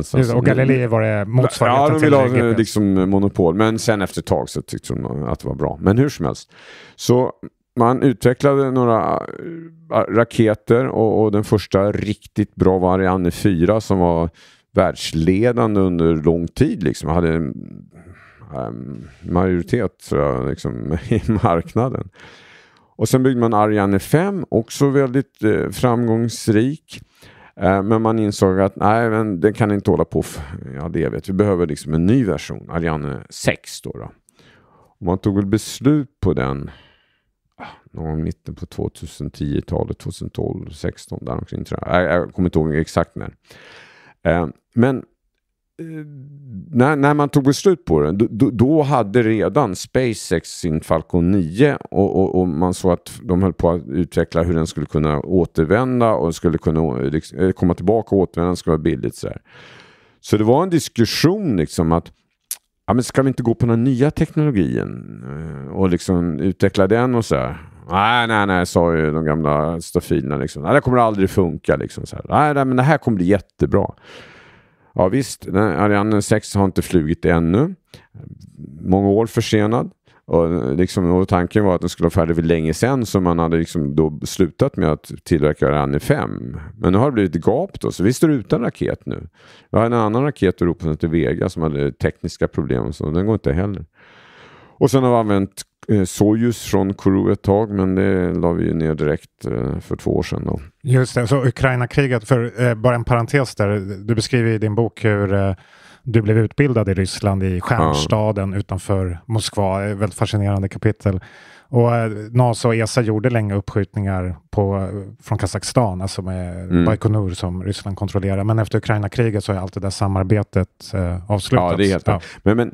Sen, och Galilei var det motsvarigheten Ja, de ville ha eh, liksom, eh, monopol. Men sen efter ett tag så tyckte de att det var bra. Men hur som helst. Så man utvecklade några eh, raketer och, och den första riktigt bra var Ariane 4 som var världsledande under lång tid. Liksom. Hade um, majoritet tror jag, liksom, i marknaden. Och sen byggde man Ariane 5, också väldigt eh, framgångsrik. Eh, men man insåg att nej, men den kan inte hålla på ja, det vet. Vi behöver liksom en ny version, Ariane 6. Då, då. man tog väl beslut på den ah, någon gång mitten på 2010-talet, 2012, 2016 där omkring. Jag. jag. kommer inte ihåg exakt när. Eh, men Eh, när, när man tog beslut på det, då, då hade redan SpaceX sin Falcon 9 och, och, och, man såg att de höll på att utveckla hur den skulle kunna återvända och skulle kunna eh, liksom, eh, komma tillbaka och återvända, skulle vara billigt. Så, så det var en diskussion liksom att ja, men ska vi inte gå på den nya teknologin och liksom utveckla den och så här. Nej, nej, nej, sa ju de gamla stafilerna. Liksom. Nej, det kommer aldrig funka. Liksom, så här. Nej, nej, men det här kommer bli jättebra. Ja visst, Ariane 6 har inte flugit ännu. Många år försenad. Och, liksom, och tanken var att den skulle vara färdig för länge sedan så man hade liksom då slutat med att tillverka Ariane 5. Men nu har det blivit gap då, så vi står utan raket nu. Vi har en annan raket i Europa som heter Vega som hade tekniska problem så, den går inte heller. Och sen har vi använt Eh, Sojus från Kuru ett tag, men det la vi ju ner direkt eh, för två år sedan. Då. Just det, så Ukraina-kriget, för eh, bara en parentes där. Du beskriver i din bok hur du blev utbildad i Ryssland i stjärnstaden ja. utanför Moskva. Väldigt fascinerande kapitel. Och NASA och ESA gjorde länge uppskjutningar på, från Kazakstan, alltså med mm. Baikonur som Ryssland kontrollerar. Men efter Ukraina-kriget så är allt det där samarbetet eh, avslutat. Ja, det är helt ja. men, men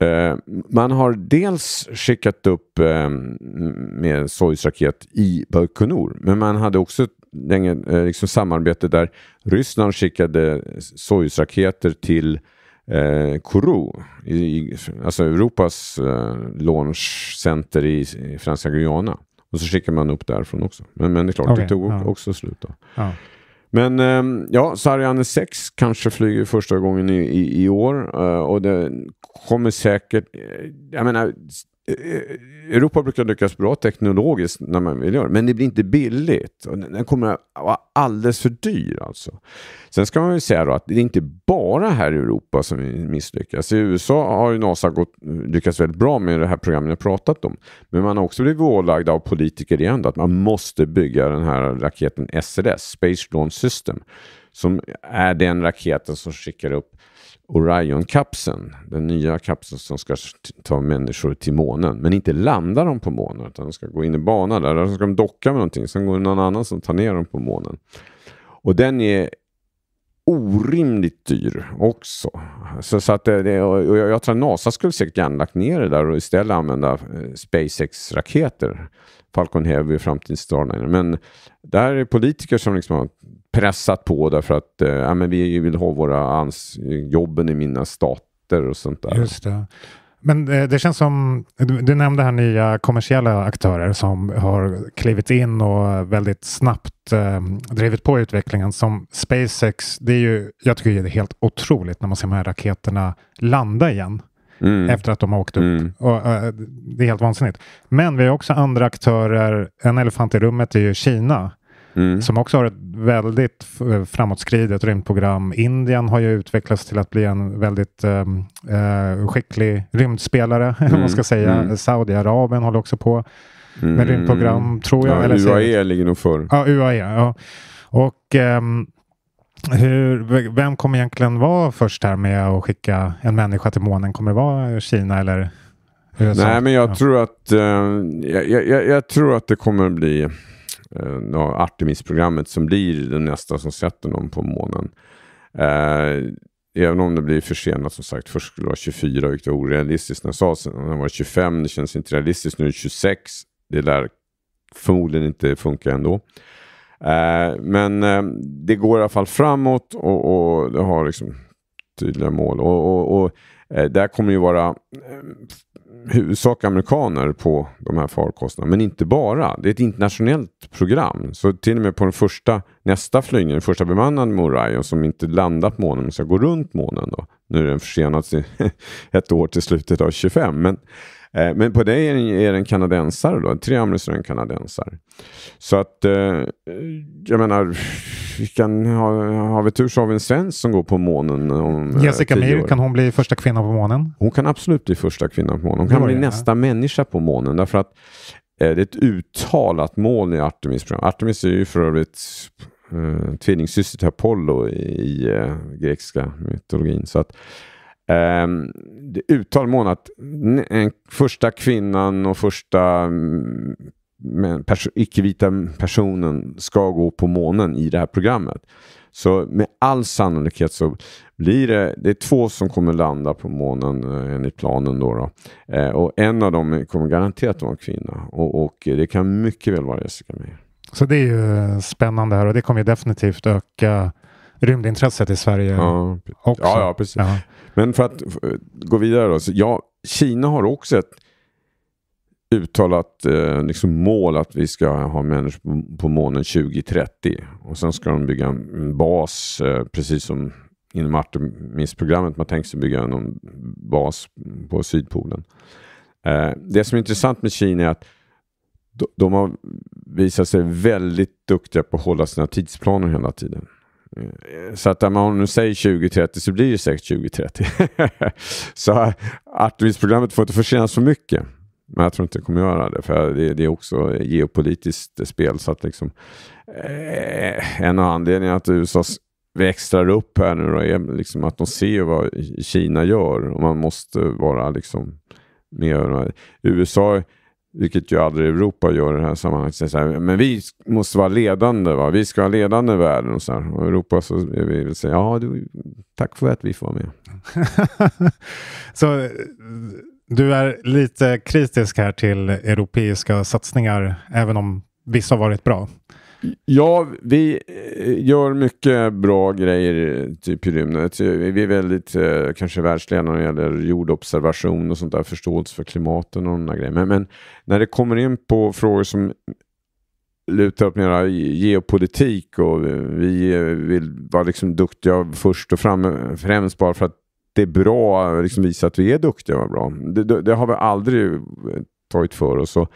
Eh, man har dels skickat upp eh, med sojusraket i Baikonur, men man hade också länge eh, liksom samarbete där Ryssland skickade sojusraketer till eh, Kourou, alltså Europas eh, launchcenter i, i Franska Guyana. Och så skickar man upp därifrån också. Men, men det är klart, okay, det tog ja. också slut. Då. Ja. Men ehm, ja, Sarjane 6 kanske flyger första gången i, i, i år eh, och det kommer säkert, eh, jag menar, Eh, Europa brukar lyckas bra teknologiskt när man vill göra det, men det blir inte billigt. Den kommer att vara alldeles för dyr alltså. Sen ska man ju säga då att det är inte bara här i Europa som vi misslyckas. I USA har ju NASA gått, lyckats väldigt bra med det här programmet jag pratat om. Men man har också blivit ålagda av politiker igen då, att man måste bygga den här raketen SLS, Space Launch System, som är den raketen som skickar upp Orion-kapseln, den nya kapseln som ska ta människor till månen. Men inte landa dem på månen, utan de ska gå in i banan där. Där ska de docka med någonting, sen går det någon annan som tar ner dem på månen. Och den är orimligt dyr också. Så, så att det, och jag, jag tror att NASA skulle säkert gärna lagt ner det där och istället använda eh, SpaceX-raketer. Falcon Heavy och Framtidens Starliner. Men där är politiker som liksom har pressat på därför att eh, men vi vill ha våra ans jobben i mina stater och sånt där. Just det. Men eh, det känns som, du nämnde här nya kommersiella aktörer som har klivit in och väldigt snabbt eh, drivit på utvecklingen. Som SpaceX, det är ju, jag tycker det är helt otroligt när man ser de här raketerna landa igen. Mm. Efter att de har åkt upp. Mm. Och, eh, det är helt vansinnigt. Men vi har också andra aktörer. En elefant i rummet är ju Kina. Mm. Som också har ett väldigt framåtskridet rymdprogram. Indien har ju utvecklats till att bli en väldigt ehm, eh, skicklig rymdspelare, mm. man ska säga. Mm. Saudiarabien håller också på med mm. rymdprogram, tror jag. Ja, eller UAE jag... ligger nog för. Ja, UAE. Ja. Och, eh, hur, vem kommer egentligen vara först här med att skicka en människa till månen? Kommer det vara Kina eller USA? Nej, men jag, tror att, eh, jag, jag, jag tror att det kommer bli eh, Artemis-programmet som blir den nästa som sätter någon på månen. Eh, även om det blir försenat som sagt. Först skulle det vara 24, vilket var orealistiskt när jag sa. Sen var det 25, det känns inte realistiskt. Nu är det 26. Det lär förmodligen inte funka ändå. Eh, men eh, det går i alla fall framåt och, och det har liksom tydliga mål. Och, och, och eh, där kommer ju vara eh, huvudsak amerikaner på de här farkosterna. Men inte bara. Det är ett internationellt program. Så till och med på den första, nästa flygning, den första bemannade med Orion som inte landat månen men ska gå runt månen. Då. Nu är den försenad ett år till slutet av 25. Men Eh, men på dig är det är kanadensare då. Tre Amrys är en kanadensare. Så att, eh, eh, jag menar, vi kan, ha, har vi tur så har vi en svensk som går på månen om eh, Jessica eh, Meir, kan hon bli första kvinnan på månen? Hon kan absolut bli första kvinnan på månen. Hon kan bli det. nästa människa på månen. Därför att eh, det är ett uttalat mål i Artemis program. Artemis är ju för övrigt tvillingsyster till Apollo i, i eh, grekiska mytologin. Så att Ehm, det uttal månad. Första kvinnan och första mm, perso icke-vita personen ska gå på månen i det här programmet. Så med all sannolikhet så blir det, det är två som kommer landa på månen eh, enligt planen. Då, då. Eh, och en av dem kommer garanterat vara en kvinna och, och, det kan mycket väl vara Jessica Meir. Så det är ju eh, spännande här och det kommer definitivt öka rymdintresset i Sverige ja, också. Ja, ja precis. Ja. Men för att eh, gå vidare då. Så ja, Kina har också ett uttalat eh, liksom mål att vi ska ha människor på månen 2030. Och sen ska de bygga en bas, eh, precis som inom Artemis-programmet. Man tänker sig bygga en bas på Sydpolen. Eh, det som är intressant med Kina är att de har visat sig väldigt duktiga på att hålla sina tidsplaner hela tiden. Eh, så att om man nu säger 2030 så blir det säkert 2030. så artvinstprogrammet får inte försenas för mycket. Men jag tror inte det kommer göra det, för det, är också geopolitiskt spel. Så att liksom, eh, en av anledningarna att USA växlar upp här nu då, är liksom att de ser vad Kina gör och man måste vara liksom mer... USA vilket ju aldrig Europa gör i det här sammanhanget. Så här, men vi måste vara ledande, va? vi ska vara ledande i världen. Och, så här. och Europa så är vi vill säga, ja, du, tack för att vi får vara med. så du är lite kritisk här till europeiska satsningar, även om vissa har varit bra? Ja, vi eh, gör mycket bra grejer typ i rymden. Eh, vi är väldigt eh, kanske världsledande när det gäller jordobservation och sånt där, förståelse för klimatet och de grejer. Men, men, när det kommer in på frågor som lutar åt mera geopolitik och vi vill vara liksom duktiga först och främst bara för att det är bra, liksom visa att vi är duktiga och bra. Det, det, det har vi aldrig tagit för oss. Och,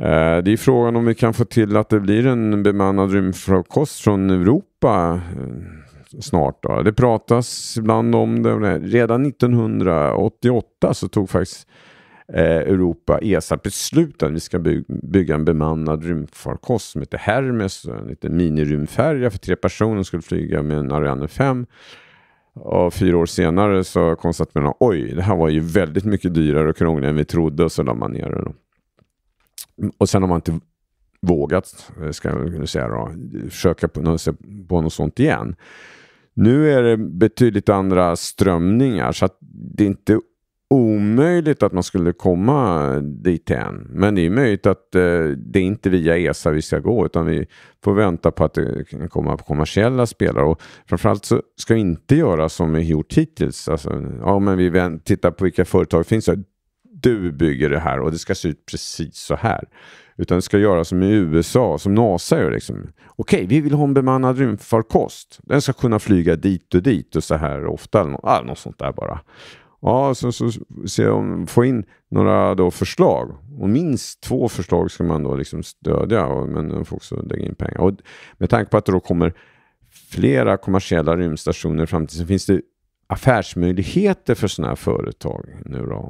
Eh, det är frågan om vi kan få till att det blir en bemannad rymdfarkost från Europa eh, snart. Då. Det pratas ibland om det. Redan 1988 så tog faktiskt eh, Europa, ESA, beslut att vi ska bygga en bemannad rymdfarkost som heter Hermes. En liten minirymdfärja för tre personer som skulle flyga med en Ariane 5. Och fyra år senare så konstaterade man oj, det här var ju väldigt mycket dyrare och krångligare än vi trodde och så la man ner det. Och sen har man inte vågat, eh, ska jag kunna säga då, försöka på något, på något sånt igen. Nu är det betydligt andra strömningar så att det är inte omöjligt att man skulle komma dit än. Men det är möjligt att eh, det är inte via ESA vi ska gå utan vi får vänta på att det kan komma kommersiella spelare. Och framförallt så ska vi inte göra som vi gjort hittills. Alltså, ja, men vi tittar på vilka företag finns du bygger det här och det ska se ut precis så här. Utan det ska göras som i USA, som NASA gör. Liksom. Okej, okay, vi vill ha en bemannad rymdfarkost. Den ska kunna flyga dit och dit och så här ofta. Eller något, något sånt där bara. Ja, så, så se om få in några då förslag. Och minst två förslag ska man då liksom stödja, och, men de får också lägga in pengar. Och med tanke på att det då kommer flera kommersiella rymdstationer i framtiden så finns det affärsmöjligheter för sådana här företag nu då.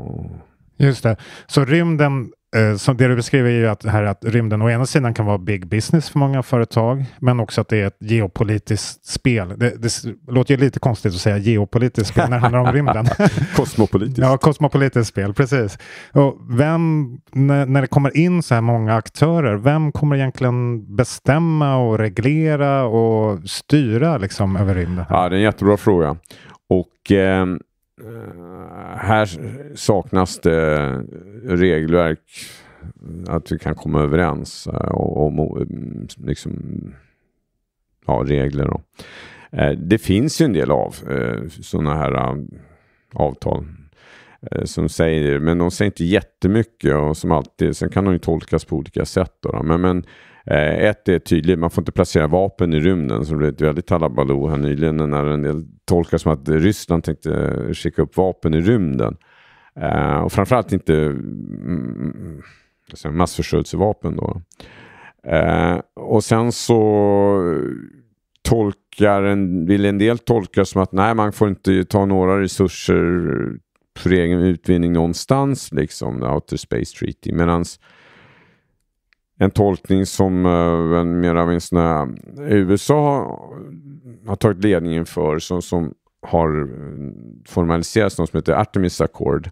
Just det. Så rymden, eh, som det du beskriver är ju att, här att rymden å ena sidan kan vara big business för många företag, men också att det är ett geopolitiskt spel. Det, det låter ju lite konstigt att säga geopolitiskt spel när det handlar om rymden. kosmopolitiskt. ja, kosmopolitiskt spel, precis. Och vem, när, när det kommer in så här många aktörer, vem kommer egentligen bestämma och reglera och styra liksom över rymden? Ja, det är en jättebra fråga. Och eh, Eh, här saknas det regelverk att vi kan komma överens eh, om liksom, ja, regler. Då. Eh, det finns ju en del av sådana här avtal som säger men de säger inte jättemycket och som alltid, sen kan de ju tolkas på olika sätt. Då, men, men Eh, ett är tydligt, man får inte placera vapen i rymden. Så det blev ett väldigt talabaloo här nyligen när en del tolkar som att Ryssland tänkte skicka upp vapen i rymden. Eh, och framförallt inte mm, massförstörelsevapen. Då. Eh, och sen så tolkar en, vill en del tolka som att nej, man får inte ta några resurser för egen utvinning någonstans, liksom, the Outer Space Treaty. Medans, eh, en tolkning som eh, mer åtminstone USA har tagit ledningen för som, som har eh, formaliserats något som heter Artemis Accord.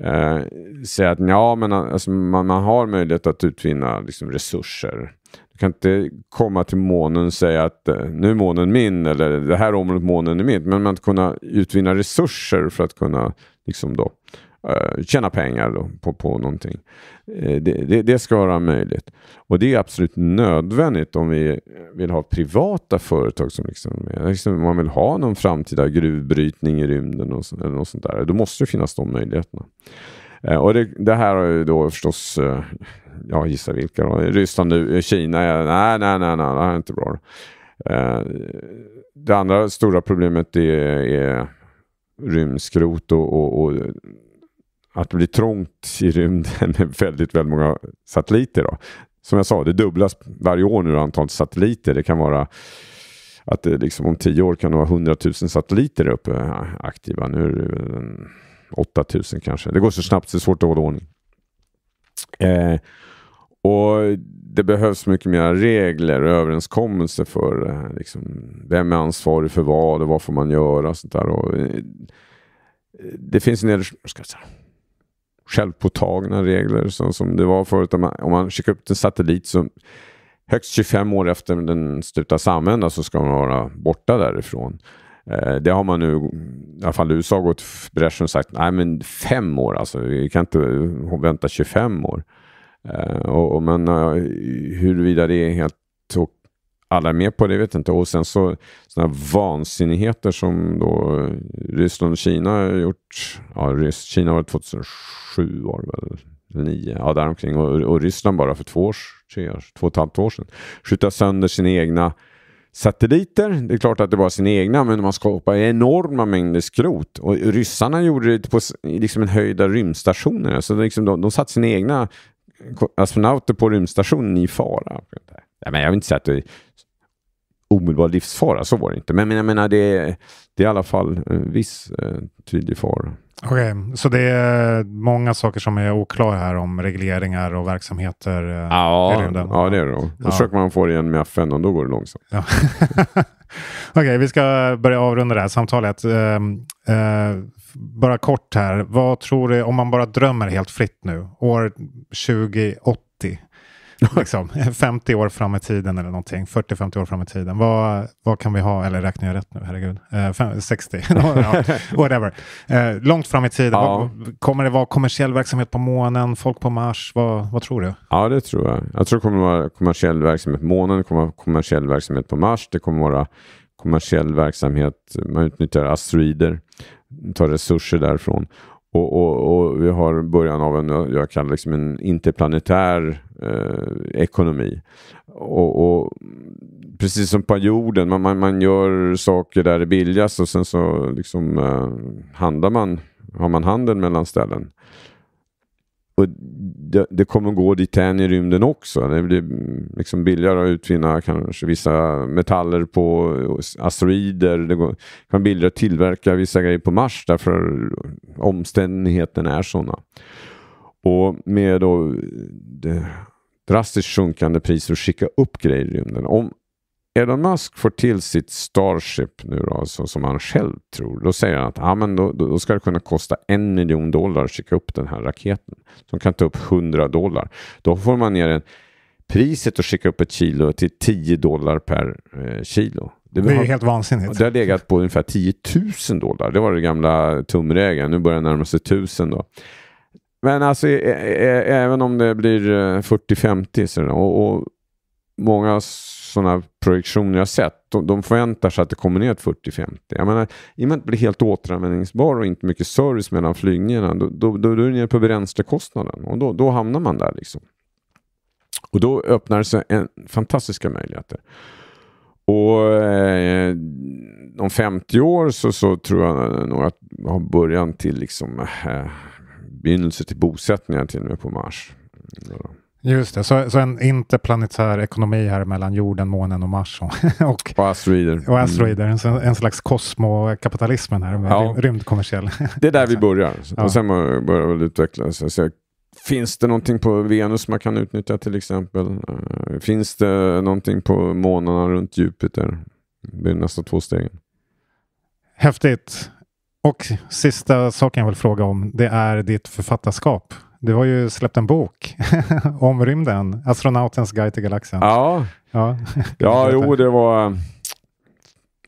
Eh, säga att ja, men, eh, alltså, man, man, har möjlighet att utvinna liksom, resurser. Du kan inte komma till månen och säga att eh, nu är månen min eller det här området månen är mitt. Men man kan kunna utvinna resurser för att kunna liksom, då, Eh, tjäna pengar då, på, på någonting. Eh, det, det, det, ska vara möjligt. Och det är absolut nödvändigt om vi vill ha privata företag som liksom, liksom man vill ha någon framtida gruvbrytning i rymden och så, eller något sånt där. Då måste det finnas de möjligheterna. Eh, och det, det, här har ju då förstås, uh, ja gissa vilka då, Ryssland, Kina, ja, nej, nej, nej, nej, det här är inte bra. det andra stora problemet är, är rymdskrot och, och, och att det blir trångt i rymden med väldigt, väldigt många satelliter. Då. Som jag sa, det dubblas varje år nu antalet satelliter. Det kan vara att det liksom om tio år kan det vara 100 000 satelliter uppe eh, aktiva. Nu är det 8 000 kanske. Det går så snabbt så det är svårt att hålla ordning. Eh, och det behövs mycket mer regler och överenskommelser för eh, liksom, vem är ansvarig för vad och vad får man göra. Och sånt där. Och, eh, det finns en del... Ska jag säga, självpåtagna regler som, som det var förut. Om man, om man skickar upp en satellit som högst 25 år efter den slutas användas så ska man vara borta därifrån. Eh, det har man nu, i alla fall USA, gått bräschen och sagt nej men fem år alltså, vi kan inte vänta 25 år. Eh, och, och men eh, huruvida det är helt okej alla är med på det vet jag inte. Och sen så sådana vansinnigheter som då Ryssland och Kina har gjort. Ja, Kina var det 2007 var det väl? 9, ja däromkring. Och, och Ryssland bara för två, år, tre år, två och ett halvt år sedan. Skjuta sönder sina egna satelliter. Det är klart att det var sina egna, men man skapade enorma mängder skrot. Och ryssarna gjorde det på liksom en höjd av rymdstationer. Så liksom de, de satte sina egna astronauter på rymdstationen i fara jag, menar, jag vill inte säga att det är omedelbar livsfara, så var det inte. Men jag menar, det, är, det är i alla fall en viss eh, tydlig fara. Okej, okay, så det är många saker som är oklara här om regleringar och verksamheter? Eh, ja, ja det är det. Då ja. försöker man få det igen med FN och då går det långsamt. Ja. Okej, okay, vi ska börja avrunda det här samtalet. Eh, bara kort här, vad tror du om man bara drömmer helt fritt nu, år 2080? liksom, 50 år fram i tiden eller någonting, 40-50 år fram i tiden. Vad, vad kan vi ha, eller räknar jag rätt nu, herregud, eh, 60, whatever. Eh, långt fram i tiden, ja. vad, kommer det vara kommersiell verksamhet på månen, folk på Mars, vad, vad tror du? Ja, det tror jag. Jag tror det kommer vara kommersiell verksamhet på månen, det kommer vara kommersiell verksamhet på Mars, det kommer vara kommersiell verksamhet, man utnyttjar asteroider, tar resurser därifrån och, och, och, vi har början av en, jag kallar liksom en interplanetär eh, ekonomi. Och, och, precis som på jorden, man, man, man, gör saker där det är billigast och sen så liksom, eh, handlar man, har man handel mellan ställen. Och det, det kommer gå dithän i rymden också. Det blir liksom billigare att utvinna kanske vissa metaller på asteroider. Det går, kan billigare att tillverka vissa grejer på Mars därför omständigheterna är sådana. Och med då drastiskt sjunkande priser att skicka upp grejer i rymden. Om Elon Musk får till sitt Starship nu då, alltså, som han själv tror, då säger han att ah, men då, då ska det kunna kosta en miljon dollar att skicka upp den här raketen. Som kan ta upp 100 dollar. Då får man ner en, priset att skicka upp ett kilo till 10 dollar per eh, kilo. Det, det är har, helt vansinnigt. Det har legat på ungefär 10 000 dollar. Det var det gamla tumregeln. Nu börjar det närma sig 1000 då. Men alltså, även om det blir 40-50 eh, och, och många sådana projektioner jag sett, de, de förväntar sig att det kommer ner 40-50. Jag menar, i och med att det blir helt återanvändningsbar och inte mycket service mellan flygningarna, då, då, då, då är du nere på bränslekostnaden och då, då hamnar man där. liksom. Och då öppnar sig en, fantastiska möjligheter. Och eh, om 50 år så, så tror jag nog att vi har början till liksom eh, begynnelse till bosättningar till och med på Mars. Ja. Just det, så, så en interplanetär ekonomi här mellan jorden, månen och Mars. Och, och, och asteroider. Och mm. asteroider. Mm. En, en slags kosmokapitalismen här, med ja. rymdkommersiell. Det är där vi börjar ja. och sen börjar väl utvecklas. Alltså, finns det någonting på Venus man kan utnyttja till exempel? Eh, finns det någonting på månarna runt Jupiter? Det är nästa två steg. Häftigt. Och sista saken jag vill fråga om, det är ditt författarskap. Du har ju släppt en bok om rymden, Astronautens guide till galaxen. Ja, ja. ja jo det var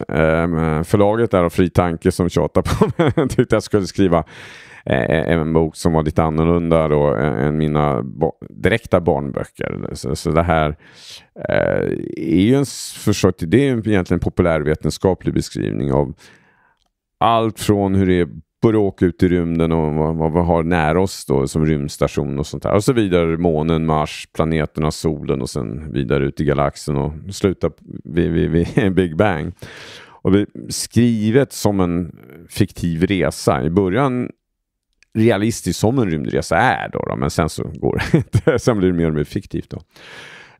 eh, eh, förlaget där och Fritanke som tjatade på mig. Jag tyckte jag skulle skriva eh, en bok som var lite annorlunda då, eh, än mina ba direkta barnböcker. Så, så det här eh, är ju en, försök, det är egentligen en populärvetenskaplig beskrivning av allt från hur det är börja åka ut i rymden och vad, vi har nära oss då som rymdstation och sånt där. Och så vidare månen, Mars, planeterna, solen och sen vidare ut i galaxen och sluta vid, vid, vid Big Bang. Och skrivet som en fiktiv resa. I början realistiskt som en rymdresa är då, då men sen så går det inte. Sen blir det mer och mer fiktivt då.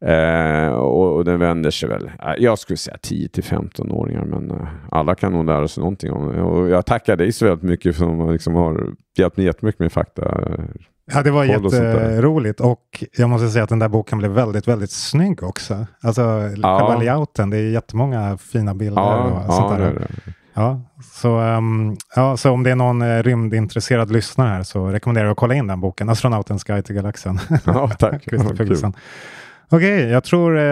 Eh, och, och, den vänder sig väl, eh, jag skulle säga 10 till 15 åringar, men eh, alla kan nog lära sig någonting om det. Och jag tackar dig så väldigt mycket som liksom har hjälpt mig jättemycket med fakta. Ja, det var jätteroligt och, jag måste säga att den där boken blev väldigt, väldigt snygg också. Alltså ja. själva layouten, det är jättemånga fina bilder ja, och sånt ja, där. Det det. Ja, så, um, ja, så om det är någon uh, rymdintresserad lyssnare här så rekommenderar jag att kolla in den boken, Astronautens guide till galaxen. Ja, tack. Okej, okay, jag tror eh,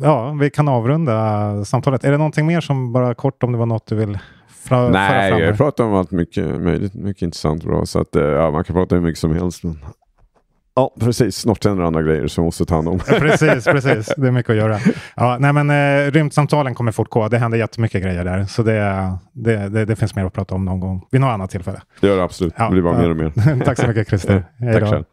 ja, vi kan avrunda samtalet. Är det någonting mer som bara kort om det var något du vill föra fram? Nej, jag pratar om allt mycket möjligt. Mycket intressant och bra. Så att, eh, ja, man kan prata hur mycket som helst. Men... Ja, precis. Snortänder och andra grejer som måste ta hand om. precis, precis. Det är mycket att göra. Ja, nej, men, eh, rymdsamtalen kommer fortgå. Det händer jättemycket grejer där. Så det, det, det, det, finns mer att prata om någon gång. Vid något annat tillfälle. Det gör det absolut. Ja, det blir bara mer och mer. tack så mycket Christer. Hej då.